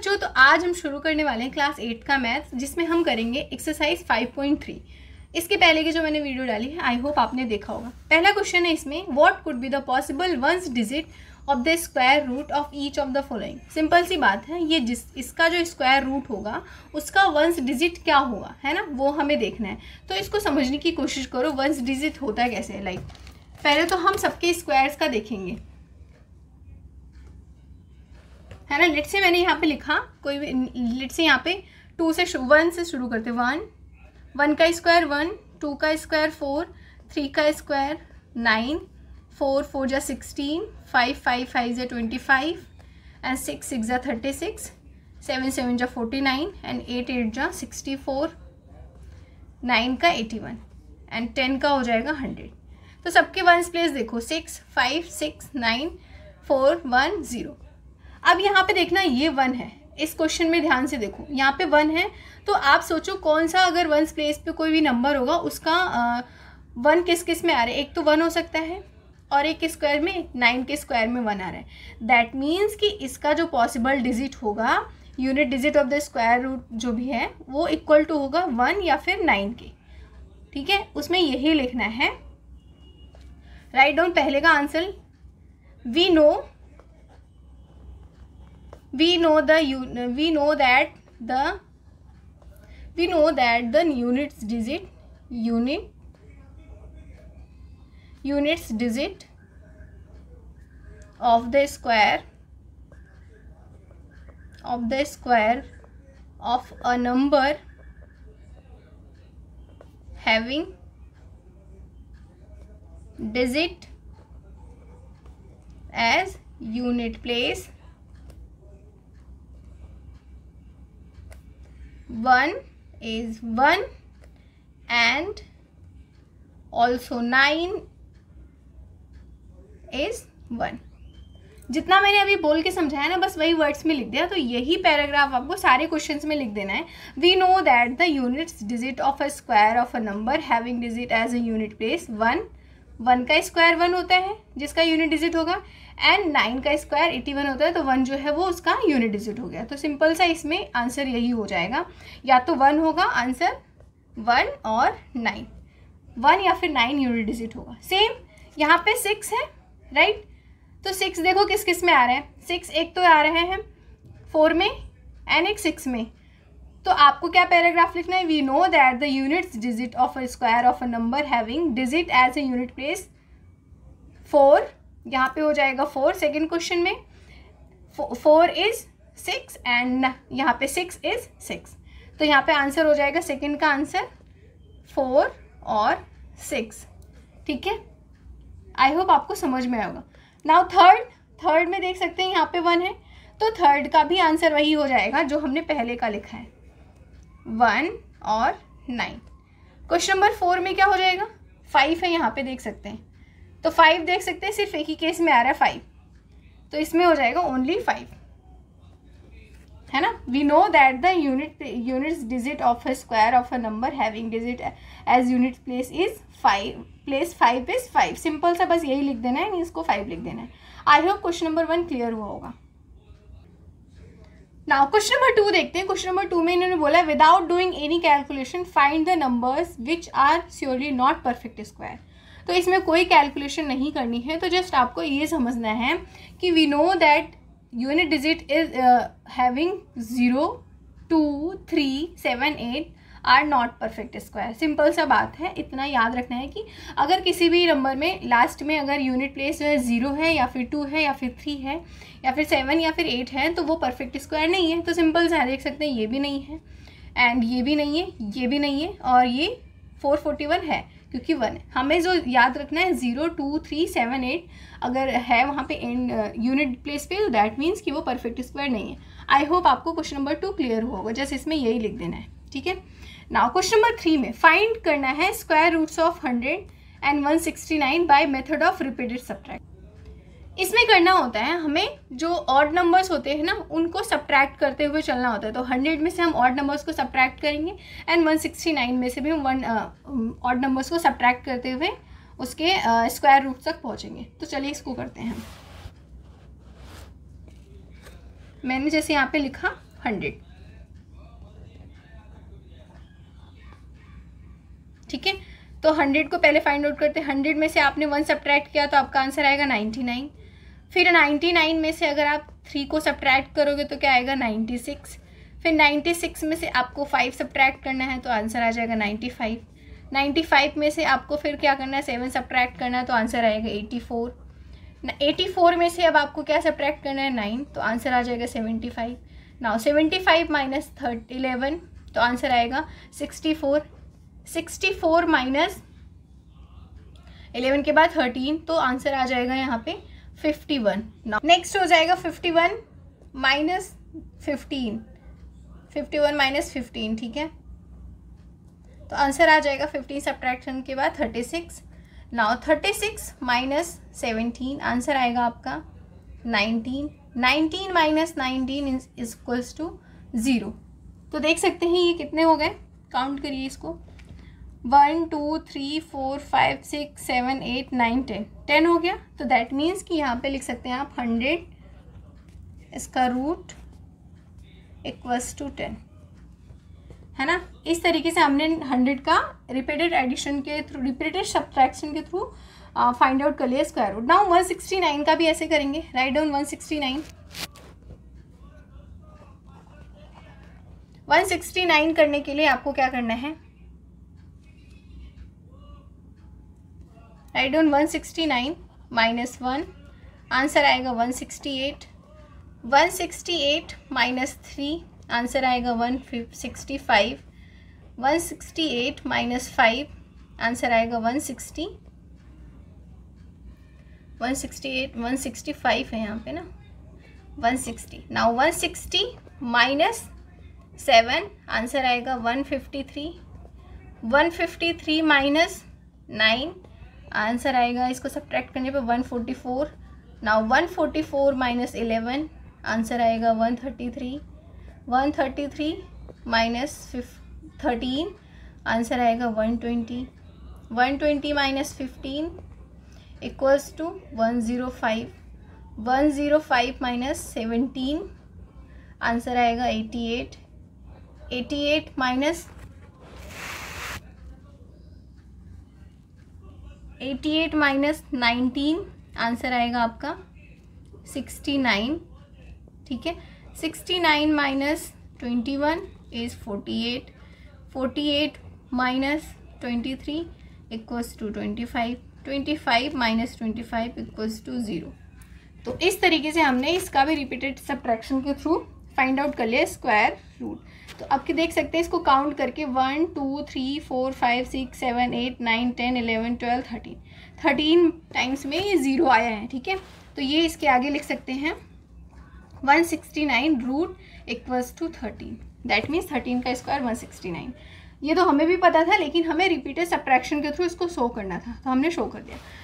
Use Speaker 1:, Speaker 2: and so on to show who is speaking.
Speaker 1: बच्चों तो आज हम शुरू करने वाले हैं क्लास एट का मैथ जिसमें हम करेंगे एक्सरसाइज 5.3 इसके पहले की जो मैंने वीडियो डाली है आई होप आपने देखा होगा पहला क्वेश्चन है इसमें what could be the possible ones digit of the square root of each of the following simple सी बात है ये जिस इसका जो स्क्वायर रूट होगा उसका वंस डिजिट क्या होगा है ना वो हमें देखना है तो इसको समझने की कोशिश करो वंस डिजिट होता है कैसे लाइक like, पहले तो हम सबके स्क्वायर्स का देखेंगे है ना लेट से मैंने यहाँ पे लिखा कोई भी लेट से यहाँ पे टू से वन से शुरू करते वन वन का स्क्वायर वन टू का स्क्वायर फोर थ्री का स्क्वायर नाइन फोर फोर जा सिक्सटीन फाइव फाइव फाइव जै twenty five and six six जै थर्टी सिक्स सेवन सेवन जा forty nine and eight eight जा सिक्सटी फोर नाइन का eighty one and ten का हो जाएगा हंड्रेड तो सबके वंस प्लेस देखो six five six nine four one zero अब यहाँ पे देखना ये वन है इस क्वेश्चन में ध्यान से देखो यहाँ पे वन है तो आप सोचो कौन सा अगर वन प्लेस पे कोई भी नंबर होगा उसका आ, वन किस किस में आ रहा है एक तो वन हो सकता है और एक स्क्वायर में नाइन के स्क्वायर में वन आ रहा है दैट मीन्स कि इसका जो पॉसिबल डिजिट होगा unit digit of the square root जो भी है वो इक्वल टू होगा वन या फिर नाइन के ठीक है उसमें यही लिखना है राइट डाउन पहले का answer we know we know the we know that the we know that the units digit unit units digit of the square of the square of a number having digit as unit place one is one and also nine is one जितना मैंने अभी बोल के समझाया ना बस वही words में लिख दिया तो यही पैराग्राफ आपको सारे क्वेश्चंस में लिख देना है we know that the units digit of a square of a number having digit as a unit place one one का स्क्वायर वन होता है जिसका यूनिट डिजिट होगा एंड नाइन का स्क्वायर एटी वन होता है तो वन जो है वो उसका यूनिट डिजिट हो गया तो सिंपल सा इसमें आंसर यही हो जाएगा या तो वन होगा आंसर वन और नाइन वन या फिर नाइन यूनिट डिजिट होगा सेम यहाँ पे सिक्स है राइट right? तो सिक्स देखो किस किस में आ रहे हैं सिक्स एक तो आ रहे हैं फोर में एंड एक सिक्स में तो आपको क्या पैराग्राफ लिखना है we know that the units digit of a square of a number having digit as a unit place four यहाँ पे हो जाएगा फोर सेकेंड क्वेश्चन में फोर इज सिक्स एंड यहाँ पे सिक्स इज सिक्स तो यहाँ पे आंसर हो जाएगा सेकेंड का आंसर फोर और सिक्स ठीक है आई होप आपको समझ में आएगा नाउ थर्ड थर्ड में देख सकते हैं यहाँ पे वन है तो थर्ड का भी आंसर वही हो जाएगा जो हमने पहले का लिखा है वन और नाइन क्वेश्चन नंबर फोर में क्या हो जाएगा फाइव है यहाँ पे देख सकते हैं तो फाइव देख सकते हैं सिर्फ एक ही केस में आ रहा है फाइव तो इसमें हो जाएगा ओनली फाइव है ना we know that the unit units digit of a square of a number having digit as unit place is five place five is five simple सा बस यही लिख देना है इसको फाइव लिख देना है I hope question number one clear हुआ होगा नाउ क्वेश्चन नंबर टू देखते हैं क्वेश्चन नंबर टू में इन्होंने बोला without doing any calculation find the numbers which are surely not perfect square तो इसमें कोई कैलकुलेशन नहीं करनी है तो जस्ट आपको ये समझना है कि we know that unit digit is having zero two three seven eight are not perfect square simple सा बात है इतना याद रखना है कि अगर किसी भी नंबर में लास्ट में अगर यूनिट प्लेस जो है ज़ीरो है या फिर टू है या फिर थ्री है या फिर सेवन या फिर एट है तो वो परफेक्ट स्क्वायर नहीं है तो सिंपल सा देख सकते हैं ये भी नहीं है एंड ये भी नहीं है ये भी नहीं है और ये फोर फोर्टी वन है क्योंकि वन हमें जो याद रखना है zero two three seven eight अगर है वहाँ पे एंड यूनिट प्लेस पे तो दैट मीन्स कि वो परफेक्ट स्क्वायर नहीं है आई होप आपको क्वेश्चन नंबर टू क्लियर होगा जस्ट इसमें यही लिख देना है ठीक है नाउ क्वेश्चन नंबर थ्री में फाइंड करना है square roots of hundred and one sixty nine by method of repeated subtract इसमें करना होता है हमें जो ऑड नंबर्स होते हैं ना उनको सब्ट्रैक्ट करते हुए चलना होता है तो हंड्रेड में से हम ऑड नंबर्स को सब्ट्रैक्ट करेंगे एंड वन सिक्सटी नाइन में से भी हम वन ऑड नंबर्स को सब्ट्रैक्ट करते हुए उसके स्क्वायर uh, रूट तक पहुँचेंगे तो चलिए इसको करते हैं मैंने जैसे यहाँ पे लिखा हंड्रेड तो हंड्रेड को पहले फाइंड आउट करते हैं हंड्रेड में से आपने वन सब्ट्रैक्ट किया तो आपका आंसर आएगा नाइन्टी नाइन फिर नाइन्टी नाइन में से अगर आप थ्री को सब्ट्रैक्ट करोगे तो क्या आएगा नाइन्टी सिक्स फिर नाइन्टी सिक्स में से आपको फाइव सब्ट्रैक्ट करना है तो आंसर आ जाएगा नाइन्टी फाइव नाइन्टी फाइव में से आपको फिर क्या करना है सेवन सब्ट्रैक्ट करना है तो आंसर आएगा एटी फोर एटी फोर में से अब आपको क्या सब्ट्रैक्ट करना है नाइन तो आंसर आ जाएगा seventy five now seventy five minus थर्ट इलेवन तो आंसर आएगा sixty four sixty four minus eleven के बाद थर्टीन तो आंसर आ जाएगा यहाँ पे फिफ्टी वन नेक्स्ट हो जाएगा fifty one minus fifteen fifty one minus fifteen ठीक है तो आंसर आ जाएगा फिफ्टीन सब्ट्रैक्शन के बाद thirty six now thirty six minus seventeen answer आएगा आपका nineteen nineteen minus nineteen is equals to zero तो देख सकते हैं ये कितने हो गए काउंट करिए इसको one two three four five six seven eight nine ten ten हो गया तो दैट मीन्स कि यहाँ पे लिख सकते हैं आप हंड्रेड इसका रूट इक्वस टू टेन है ना इस तरीके से हमने हंड्रेड का रिपीटेड एडिशन के थ्रू रिपीटेड सब्ट्रैक्शन के थ्रू फाइंड आउट कर लिया square root now one sixty nine का भी ऐसे करेंगे write down one sixty nine one sixty nine करने के लिए आपको क्या करना है write down one sixty nine minus one answer आएगा one sixty eight one sixty eight minus three answer आएगा one sixty five one sixty eight minus five answer आएगा one sixty one sixty eight one sixty five है यहाँ पे ना one sixty now one sixty minus seven answer आएगा one fifty three one fifty three minus nine answer आएगा इसको subtract करने पर one forty four now one forty four minus eleven answer आएगा one thirty three one thirty three minus फिफ thirteen answer आएगा one twenty one twenty minus fifteen equals to one zero five one zero five minus seventeen answer आएगा eighty eight eighty eight minus eighty eight minus nineteen answer आएगा आपका sixty nine ठीक है sixty nine minus twenty one is forty eight forty eight minus twenty three equal to twenty five twenty five minus twenty five equal to zero तो इस तरीके से हमने इसका भी रिपीटेड सब्ट्रैक्शन के थ्रू फाइंड आउट कर लिया स्क्वायर रूट तो आपके देख सकते हैं इसको काउंट करके one two three four five six seven eight nine ten eleven twelve thirteen thirteen times में ये ज़ीरो आया है ठीक है तो ये इसके आगे लिख सकते हैं one sixty nine root equals to thirteen that means thirteen का स्क्वायर वन सिक्सटी नाइन ये तो हमें भी पता था लेकिन हमें रिपीटेड सप्रैक्शन के थ्रू इसको शो करना था तो हमने शो कर दिया